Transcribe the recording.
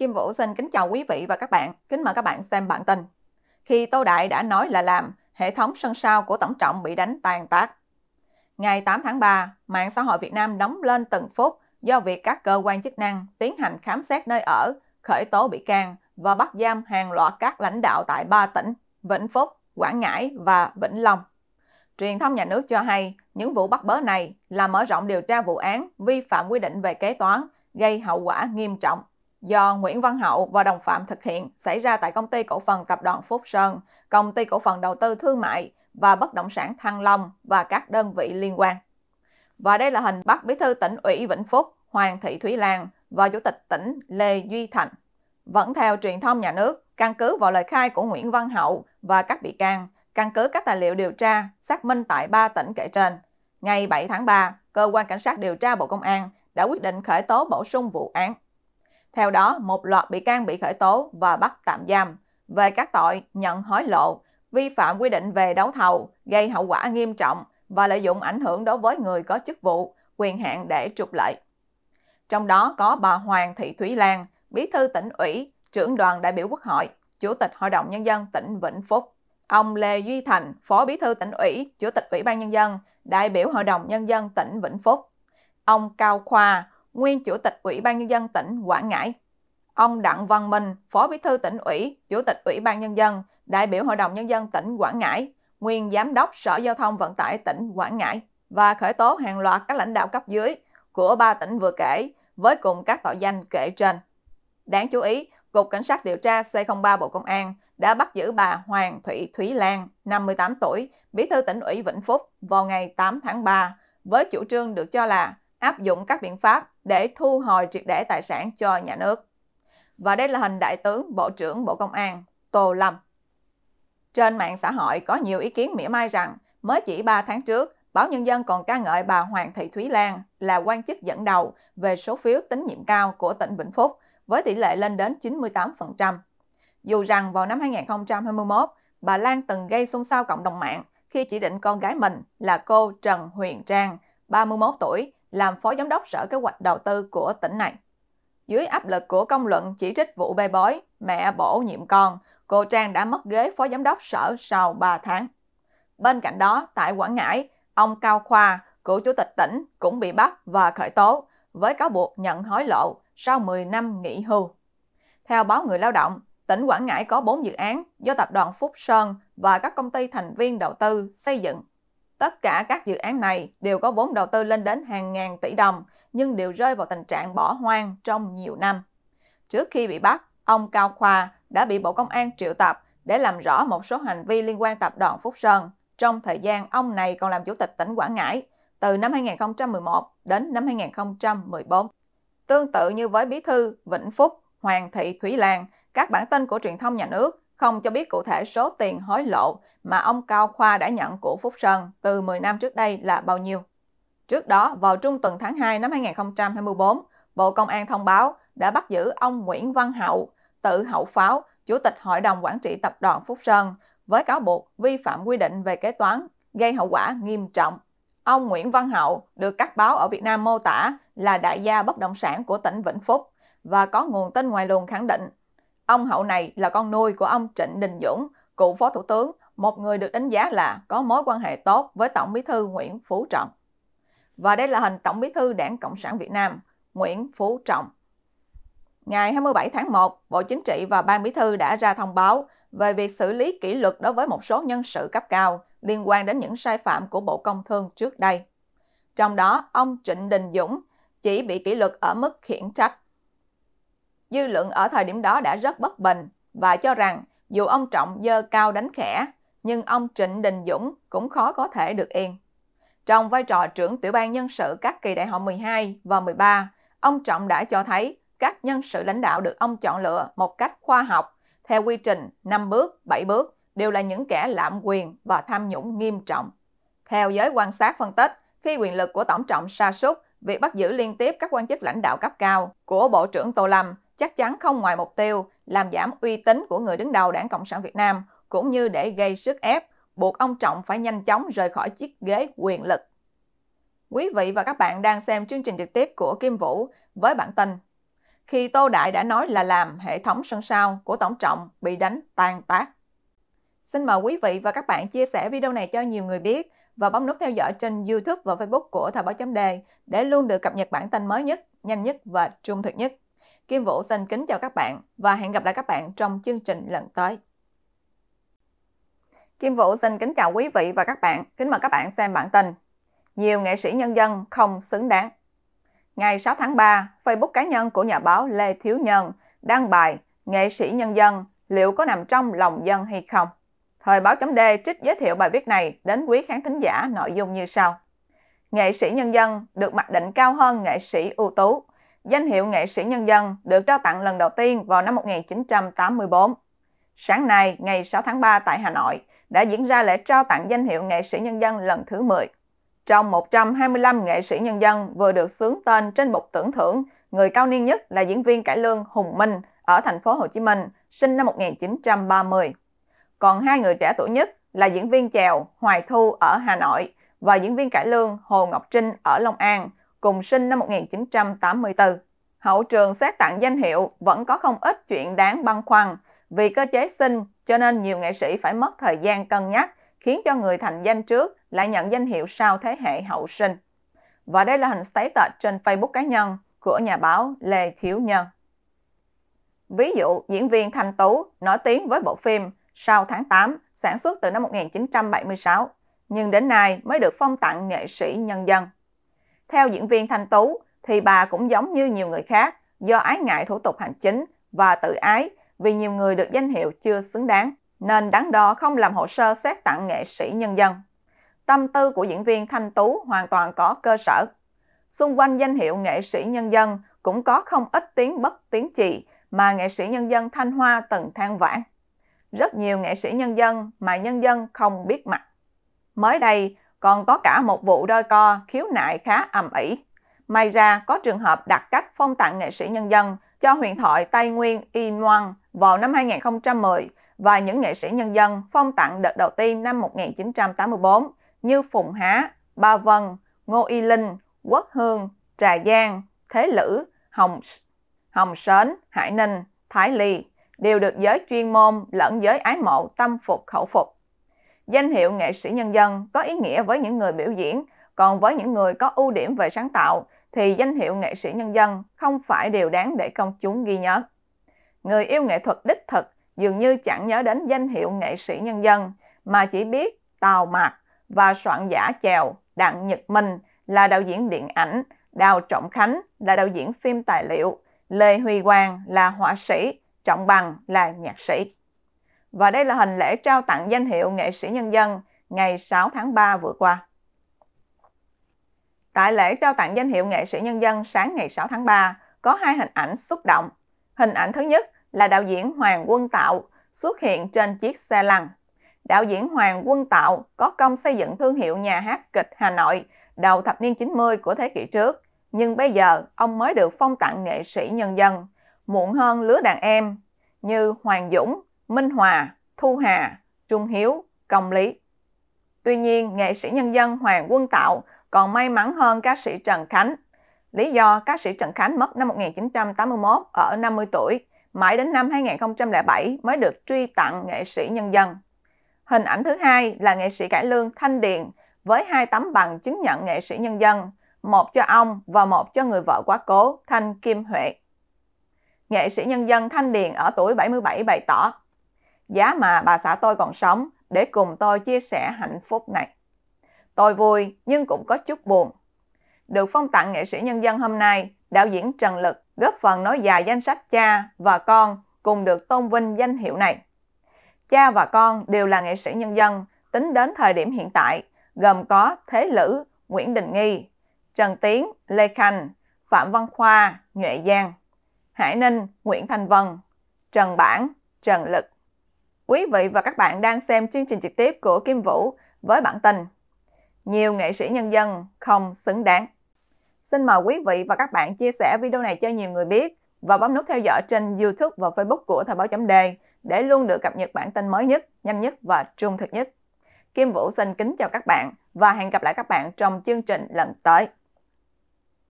Kim Vũ xin kính chào quý vị và các bạn. Kính mời các bạn xem bản tin. Khi Tô Đại đã nói là làm, hệ thống sân sau của Tổng Trọng bị đánh tàn tác. Ngày 8 tháng 3, mạng xã hội Việt Nam đóng lên từng phút do việc các cơ quan chức năng tiến hành khám xét nơi ở, khởi tố bị can và bắt giam hàng loạt các lãnh đạo tại ba tỉnh Vĩnh Phúc, Quảng Ngãi và Vĩnh Long. Truyền thông nhà nước cho hay những vụ bắt bớ này là mở rộng điều tra vụ án vi phạm quy định về kế toán gây hậu quả nghiêm trọng do Nguyễn Văn Hậu và đồng phạm thực hiện xảy ra tại công ty cổ phần tập đoàn Phúc Sơn, công ty cổ phần đầu tư thương mại và bất động sản Thăng Long và các đơn vị liên quan. Và đây là hình bắt Bí thư tỉnh ủy Vĩnh Phúc Hoàng Thị Thúy Lan và Chủ tịch tỉnh Lê Duy Thành. Vẫn theo truyền thông nhà nước, căn cứ vào lời khai của Nguyễn Văn Hậu và các bị can, căn cứ các tài liệu điều tra xác minh tại 3 tỉnh kể trên. Ngày 7 tháng 3, Cơ quan Cảnh sát điều tra Bộ Công an đã quyết định khởi tố bổ sung vụ án theo đó, một loạt bị can bị khởi tố và bắt tạm giam về các tội nhận hối lộ, vi phạm quy định về đấu thầu, gây hậu quả nghiêm trọng và lợi dụng ảnh hưởng đối với người có chức vụ, quyền hạn để trục lợi. Trong đó có bà Hoàng Thị Thúy Lan, bí thư tỉnh ủy, trưởng đoàn đại biểu quốc hội, chủ tịch Hội đồng Nhân dân tỉnh Vĩnh Phúc. Ông Lê Duy Thành, phó bí thư tỉnh ủy, chủ tịch Ủy ban Nhân dân, đại biểu Hội đồng Nhân dân tỉnh Vĩnh Phúc. Ông Cao Khoa, nguyên Chủ tịch Ủy ban Nhân dân tỉnh Quảng Ngãi. Ông Đặng Văn Minh, Phó Bí thư tỉnh ủy, Chủ tịch Ủy ban Nhân dân, đại biểu Hội đồng Nhân dân tỉnh Quảng Ngãi, nguyên Giám đốc Sở Giao thông Vận tải tỉnh Quảng Ngãi và khởi tố hàng loạt các lãnh đạo cấp dưới của ba tỉnh vừa kể với cùng các tội danh kể trên. Đáng chú ý, Cục Cảnh sát điều tra C03 Bộ Công an đã bắt giữ bà Hoàng Thủy Thúy Lan, 58 tuổi, bí thư tỉnh ủy Vĩnh Phúc vào ngày 8 tháng 3 với chủ trương được cho là áp dụng các biện pháp để thu hồi triệt để tài sản cho nhà nước. Và đây là hình Đại tướng Bộ trưởng Bộ Công an Tô Lâm. Trên mạng xã hội có nhiều ý kiến mỉa mai rằng mới chỉ 3 tháng trước, Báo Nhân dân còn ca ngợi bà Hoàng Thị Thúy Lan là quan chức dẫn đầu về số phiếu tín nhiệm cao của tỉnh Vĩnh Phúc với tỷ lệ lên đến 98%. Dù rằng vào năm 2021, bà Lan từng gây xôn xao cộng đồng mạng khi chỉ định con gái mình là cô Trần Huyền Trang, 31 tuổi, làm phó giám đốc sở kế hoạch đầu tư của tỉnh này. Dưới áp lực của công luận chỉ trích vụ bê bối, mẹ bổ nhiệm con, cô Trang đã mất ghế phó giám đốc sở sau 3 tháng. Bên cạnh đó, tại Quảng Ngãi, ông Cao Khoa, cựu chủ tịch tỉnh, cũng bị bắt và khởi tố với cáo buộc nhận hối lộ sau 10 năm nghỉ hưu. Theo báo Người Lao động, tỉnh Quảng Ngãi có 4 dự án do Tập đoàn Phúc Sơn và các công ty thành viên đầu tư xây dựng Tất cả các dự án này đều có vốn đầu tư lên đến hàng ngàn tỷ đồng, nhưng đều rơi vào tình trạng bỏ hoang trong nhiều năm. Trước khi bị bắt, ông Cao Khoa đã bị Bộ Công an triệu tập để làm rõ một số hành vi liên quan tập đoàn Phúc Sơn trong thời gian ông này còn làm chủ tịch tỉnh Quảng Ngãi từ năm 2011 đến năm 2014. Tương tự như với Bí Thư Vĩnh Phúc, Hoàng Thị thủy Lan, các bản tin của truyền thông nhà nước không cho biết cụ thể số tiền hối lộ mà ông Cao Khoa đã nhận của Phúc Sơn từ 10 năm trước đây là bao nhiêu. Trước đó, vào trung tuần tháng 2 năm 2024, Bộ Công an thông báo đã bắt giữ ông Nguyễn Văn Hậu, tự hậu pháo, Chủ tịch Hội đồng Quản trị Tập đoàn Phúc Sơn, với cáo buộc vi phạm quy định về kế toán, gây hậu quả nghiêm trọng. Ông Nguyễn Văn Hậu được các báo ở Việt Nam mô tả là đại gia bất động sản của tỉnh Vĩnh Phúc và có nguồn tin ngoài luồng khẳng định Ông Hậu này là con nuôi của ông Trịnh Đình Dũng, cựu phó thủ tướng, một người được đánh giá là có mối quan hệ tốt với Tổng bí thư Nguyễn Phú Trọng. Và đây là hình Tổng bí thư Đảng Cộng sản Việt Nam, Nguyễn Phú Trọng. Ngày 27 tháng 1, Bộ Chính trị và Ban Bí thư đã ra thông báo về việc xử lý kỷ luật đối với một số nhân sự cấp cao liên quan đến những sai phạm của Bộ Công Thương trước đây. Trong đó, ông Trịnh Đình Dũng chỉ bị kỷ luật ở mức khiển trách Dư luận ở thời điểm đó đã rất bất bình và cho rằng dù ông Trọng dơ cao đánh khẽ, nhưng ông Trịnh Đình Dũng cũng khó có thể được yên. Trong vai trò trưởng tiểu ban nhân sự các kỳ đại hội 12 và 13, ông Trọng đã cho thấy các nhân sự lãnh đạo được ông chọn lựa một cách khoa học, theo quy trình 5 bước, 7 bước, đều là những kẻ lạm quyền và tham nhũng nghiêm trọng. Theo giới quan sát phân tích, khi quyền lực của Tổng trọng sa sút, việc bắt giữ liên tiếp các quan chức lãnh đạo cấp cao của Bộ trưởng Tô Lâm chắc chắn không ngoài mục tiêu làm giảm uy tín của người đứng đầu Đảng Cộng sản Việt Nam, cũng như để gây sức ép, buộc ông Trọng phải nhanh chóng rời khỏi chiếc ghế quyền lực. Quý vị và các bạn đang xem chương trình trực tiếp của Kim Vũ với bản tin Khi Tô Đại đã nói là làm hệ thống sân sao của Tổng Trọng bị đánh tan tác. Xin mời quý vị và các bạn chia sẻ video này cho nhiều người biết và bấm nút theo dõi trên YouTube và Facebook của Thời báo chấm đề để luôn được cập nhật bản tin mới nhất, nhanh nhất và trung thực nhất. Kim Vũ xin kính chào các bạn và hẹn gặp lại các bạn trong chương trình lần tới. Kim Vũ xin kính chào quý vị và các bạn, kính mời các bạn xem bản tin. Nhiều nghệ sĩ nhân dân không xứng đáng. Ngày 6 tháng 3, Facebook cá nhân của nhà báo Lê Thiếu Nhân đăng bài Nghệ sĩ nhân dân liệu có nằm trong lòng dân hay không? Thời báo chấm D trích giới thiệu bài viết này đến quý khán thính giả nội dung như sau. Nghệ sĩ nhân dân được mặc định cao hơn nghệ sĩ ưu tú danh hiệu nghệ sĩ nhân dân được trao tặng lần đầu tiên vào năm 1984. Sáng nay, ngày 6 tháng 3 tại Hà Nội, đã diễn ra lễ trao tặng danh hiệu nghệ sĩ nhân dân lần thứ 10. Trong 125 nghệ sĩ nhân dân vừa được xướng tên trên bục tưởng thưởng, người cao niên nhất là diễn viên cải lương Hùng Minh ở thành phố Hồ Chí Minh, sinh năm 1930. Còn hai người trẻ tuổi nhất là diễn viên chèo Hoài Thu ở Hà Nội và diễn viên cải lương Hồ Ngọc Trinh ở Long An – cùng sinh năm 1984. Hậu trường xét tặng danh hiệu vẫn có không ít chuyện đáng băn khoăn. Vì cơ chế sinh cho nên nhiều nghệ sĩ phải mất thời gian cân nhắc khiến cho người thành danh trước lại nhận danh hiệu sau thế hệ hậu sinh. Và đây là hình status trên Facebook cá nhân của nhà báo Lê Thiếu Nhân. Ví dụ, diễn viên Thanh Tú nổi tiếng với bộ phim Sau tháng 8 sản xuất từ năm 1976, nhưng đến nay mới được phong tặng nghệ sĩ nhân dân. Theo diễn viên Thanh Tú, thì bà cũng giống như nhiều người khác do ái ngại thủ tục hành chính và tự ái vì nhiều người được danh hiệu chưa xứng đáng, nên đáng đo không làm hồ sơ xét tặng nghệ sĩ nhân dân. Tâm tư của diễn viên Thanh Tú hoàn toàn có cơ sở. Xung quanh danh hiệu nghệ sĩ nhân dân cũng có không ít tiếng bất tiếng trì mà nghệ sĩ nhân dân Thanh Hoa từng than vãn. Rất nhiều nghệ sĩ nhân dân mà nhân dân không biết mặt. Mới đây, còn có cả một vụ đôi co khiếu nại khá ầm ĩ. May ra có trường hợp đặt cách phong tặng nghệ sĩ nhân dân cho huyền thoại Tây Nguyên Y Ngoan vào năm 2010 và những nghệ sĩ nhân dân phong tặng đợt đầu tiên năm 1984 như Phùng Há, Ba Vân, Ngô Y Linh, Quốc Hương, Trà Giang, Thế Lữ, Hồng, Hồng Sến, Hải Ninh, Thái Ly đều được giới chuyên môn lẫn giới ái mộ tâm phục khẩu phục. Danh hiệu nghệ sĩ nhân dân có ý nghĩa với những người biểu diễn, còn với những người có ưu điểm về sáng tạo thì danh hiệu nghệ sĩ nhân dân không phải điều đáng để công chúng ghi nhớ. Người yêu nghệ thuật đích thực dường như chẳng nhớ đến danh hiệu nghệ sĩ nhân dân mà chỉ biết Tào Mạc và soạn giả Chèo Đặng Nhật Minh là đạo diễn điện ảnh, Đào Trọng Khánh là đạo diễn phim tài liệu, Lê Huy Quang là họa sĩ, Trọng Bằng là nhạc sĩ và đây là hình lễ trao tặng danh hiệu nghệ sĩ nhân dân ngày 6 tháng 3 vừa qua. Tại lễ trao tặng danh hiệu nghệ sĩ nhân dân sáng ngày 6 tháng 3, có hai hình ảnh xúc động. Hình ảnh thứ nhất là đạo diễn Hoàng Quân Tạo xuất hiện trên chiếc xe lăn. Đạo diễn Hoàng Quân Tạo có công xây dựng thương hiệu nhà hát kịch Hà Nội đầu thập niên 90 của thế kỷ trước, nhưng bây giờ ông mới được phong tặng nghệ sĩ nhân dân, muộn hơn lứa đàn em như Hoàng Dũng, Minh Hòa, Thu Hà, Trung Hiếu, Công Lý. Tuy nhiên, nghệ sĩ nhân dân Hoàng Quân Tạo còn may mắn hơn ca sĩ Trần Khánh. Lý do ca sĩ Trần Khánh mất năm 1981 ở 50 tuổi, mãi đến năm 2007 mới được truy tặng nghệ sĩ nhân dân. Hình ảnh thứ hai là nghệ sĩ cải lương Thanh Điền với hai tấm bằng chứng nhận nghệ sĩ nhân dân, một cho ông và một cho người vợ quá cố Thanh Kim Huệ. Nghệ sĩ nhân dân Thanh Điền ở tuổi 77 bày tỏ, giá mà bà xã tôi còn sống để cùng tôi chia sẻ hạnh phúc này. Tôi vui nhưng cũng có chút buồn. Được phong tặng nghệ sĩ nhân dân hôm nay, đạo diễn Trần Lực góp phần nói dài danh sách cha và con cùng được tôn vinh danh hiệu này. Cha và con đều là nghệ sĩ nhân dân tính đến thời điểm hiện tại, gồm có Thế Lữ, Nguyễn Đình Nghi, Trần Tiến, Lê Khanh, Phạm Văn Khoa, Nhuệ Giang, Hải Ninh, Nguyễn Thanh Vân, Trần Bản, Trần Lực. Quý vị và các bạn đang xem chương trình trực tiếp của Kim Vũ với bản tin Nhiều nghệ sĩ nhân dân không xứng đáng. Xin mời quý vị và các bạn chia sẻ video này cho nhiều người biết và bấm nút theo dõi trên YouTube và Facebook của Thời báo chấm đề để luôn được cập nhật bản tin mới nhất, nhanh nhất và trung thực nhất. Kim Vũ xin kính chào các bạn và hẹn gặp lại các bạn trong chương trình lần tới.